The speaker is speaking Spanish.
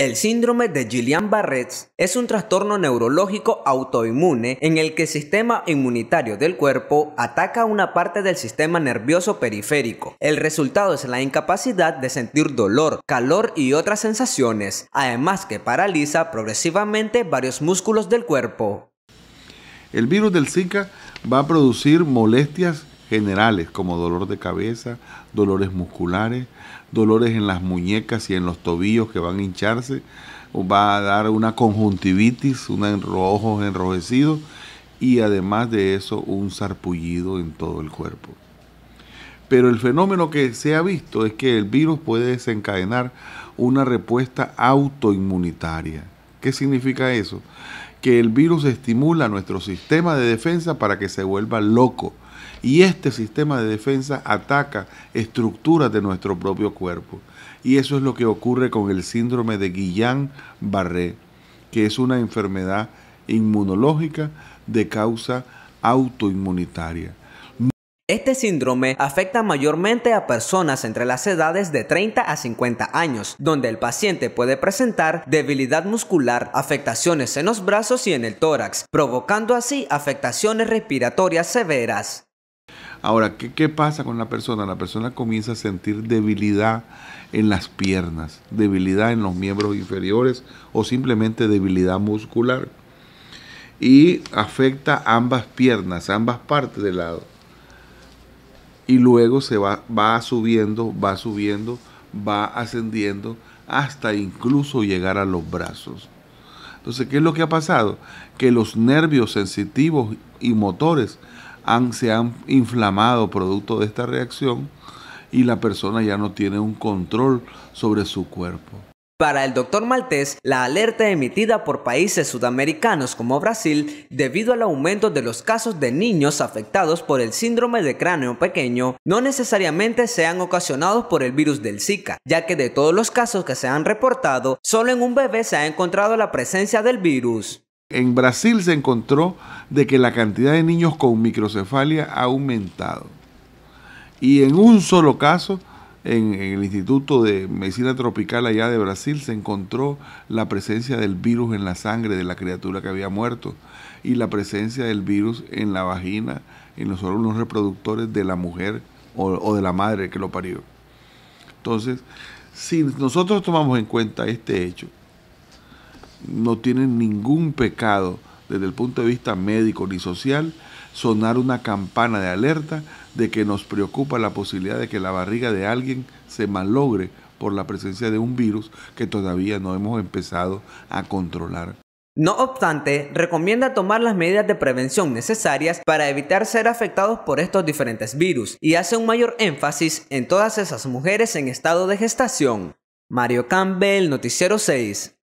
El síndrome de Gillian Barrett es un trastorno neurológico autoinmune en el que el sistema inmunitario del cuerpo ataca una parte del sistema nervioso periférico. El resultado es la incapacidad de sentir dolor, calor y otras sensaciones, además que paraliza progresivamente varios músculos del cuerpo. El virus del Zika va a producir molestias generales como dolor de cabeza, dolores musculares, dolores en las muñecas y en los tobillos que van a hincharse, va a dar una conjuntivitis, un enrojos enrojecido y además de eso un sarpullido en todo el cuerpo. Pero el fenómeno que se ha visto es que el virus puede desencadenar una respuesta autoinmunitaria. ¿Qué significa eso? Que el virus estimula nuestro sistema de defensa para que se vuelva loco y este sistema de defensa ataca estructuras de nuestro propio cuerpo. Y eso es lo que ocurre con el síndrome de Guillain-Barré, que es una enfermedad inmunológica de causa autoinmunitaria. Este síndrome afecta mayormente a personas entre las edades de 30 a 50 años, donde el paciente puede presentar debilidad muscular, afectaciones en los brazos y en el tórax, provocando así afectaciones respiratorias severas. Ahora, ¿qué, pasa con la persona? La persona comienza a sentir debilidad en las piernas, debilidad en los miembros inferiores o simplemente debilidad muscular. Y afecta ambas piernas, ambas partes del lado. Y luego se va, va subiendo, va subiendo, va ascendiendo hasta incluso llegar a los brazos. Entonces, ¿qué es lo que ha pasado? Que los nervios sensitivos y motores se han inflamado producto de esta reacción y la persona ya no tiene un control sobre su cuerpo. Para el doctor Maltés, la alerta emitida por países sudamericanos como Brasil debido al aumento de los casos de niños afectados por el síndrome de cráneo pequeño no necesariamente sean ocasionados por el virus del Zika, ya que de todos los casos que se han reportado, solo en un bebé se ha encontrado la presencia del virus. En Brasil se encontró de que la cantidad de niños con microcefalia ha aumentado. Y en un solo caso, en, el Instituto de Medicina Tropical allá de Brasil, se encontró la presencia del virus en la sangre de la criatura que había muerto y la presencia del virus en la vagina, en los órganos reproductores de la mujer o de la madre que lo parió. Entonces, si nosotros tomamos en cuenta este hecho, no tienen ningún pecado desde el punto de vista médico ni social, sonar una campana de alerta de que nos preocupa la posibilidad de que la barriga de alguien se malogre por la presencia de un virus que todavía no hemos empezado a controlar. No obstante, recomienda tomar las medidas de prevención necesarias para evitar ser afectados por estos diferentes virus y hace un mayor énfasis en todas esas mujeres en estado de gestación. Mario Campbell, Noticiero 6.